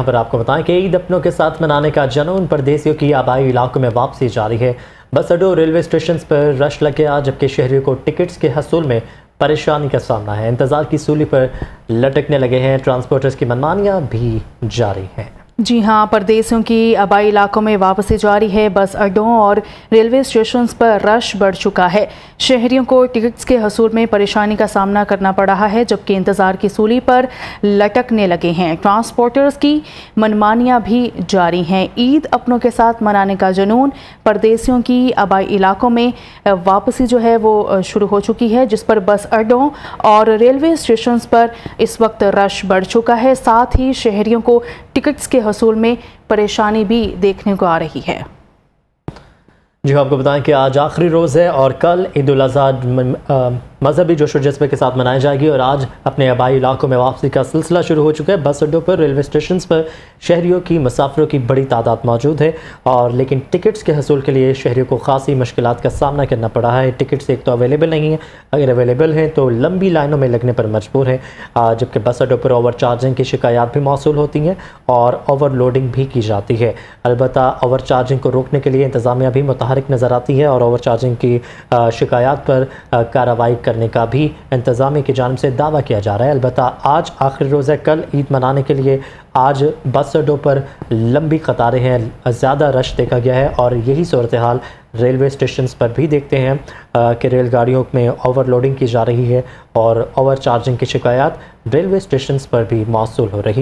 यहाँ पर आपको बताएं कि ईद अपनों के साथ मनाने का जनून परदेसियों की आबाई इलाकों में वापसी जारी है बस अड्डों रेलवे स्टेशन पर रश लग गया जबकि शहरियों को टिकट्स के हसूल में परेशानी का सामना है इंतज़ार की सूली पर लटकने लगे हैं ट्रांसपोर्टर्स की मनमानियाँ भी जारी हैं जी हाँ परदेसियों की आबाई इलाकों में वापसी जारी है बस अड्डों और रेलवे स्टेशन पर रश बढ़ चुका है शहरियों को टिकट्स के हसूल में परेशानी का सामना करना पड़ रहा है जबकि इंतज़ार की सूली पर लटकने लगे हैं ट्रांसपोर्टर्स की मनमानियां भी जारी हैं ईद अपनों के साथ मनाने का जुनून परदेसियों की आबाई इलाकों में वापसी जो है वो शुरू हो चुकी है जिस पर बस अड्डों और रेलवे स्टेशन पर इस वक्त रश बढ़ चुका है साथ ही शहरियों को टिकट्स के वसूल में परेशानी भी देखने को आ रही है जी हाँ, आपको बताएं कि आज आखिरी रोज़ है और कल ईद मजहबी जोश जज्बे के साथ मनाई जाएगी और आज अपने आबाई इलाकों में वापसी का सिलसिला शुरू हो चुका है बस अड्डों पर रेलवे स्टेशन पर शहरीों की मुसाफरों की बड़ी तादाद मौजूद है और लेकिन टिकट्स के हसूल के लिए शहरीों को खासी मुश्किल का सामना करना पड़ा है टिकट्स एक तो अवेलेबल नहीं है अगर अवेलेबल हैं तो लंबी लाइनों में लगने पर मजबूर हैं जबकि बस अड्डों पर ओवर चार्जिंग की शिकायत भी मौसू होती हैं और ओवर लोडिंग भी की जाती है अलबत् ओवर चार्जिंग को रोकने के लिए इंतज़ामिया भी मुतहरक नज़र आती है और ओवर चार्जिंग की शिकायत पर कार्रवाई करने का भी इंतज़ामी की जानब से दावा किया जा रहा है अलबत् आज आखिरी रोज़ है कल ईद मनाने के लिए आज बस अड्डों पर लंबी कतारें हैं ज़्यादा रश देखा गया है और यही सूरत हाल रेलवे स्टेशन पर भी देखते हैं कि रेलगाड़ियों में ओवरलोडिंग की जा रही है और ओवर चार्जिंग की शिकायत रेलवे स्टेशन पर भी मौसू हो रही